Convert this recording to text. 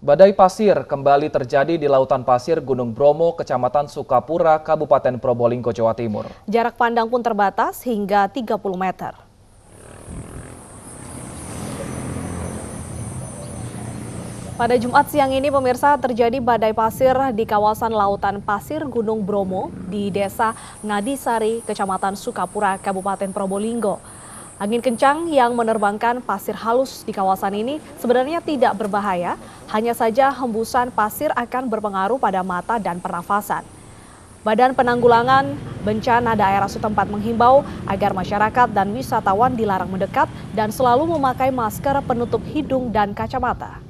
Badai pasir kembali terjadi di Lautan Pasir Gunung Bromo, Kecamatan Sukapura, Kabupaten Probolinggo, Jawa Timur. Jarak pandang pun terbatas hingga 30 meter. Pada Jumat siang ini pemirsa terjadi badai pasir di kawasan Lautan Pasir Gunung Bromo di Desa Ngadisari, Kecamatan Sukapura, Kabupaten Probolinggo. Angin kencang yang menerbangkan pasir halus di kawasan ini sebenarnya tidak berbahaya, hanya saja hembusan pasir akan berpengaruh pada mata dan pernafasan. Badan Penanggulangan Bencana Daerah setempat menghimbau agar masyarakat dan wisatawan dilarang mendekat dan selalu memakai masker penutup hidung dan kacamata.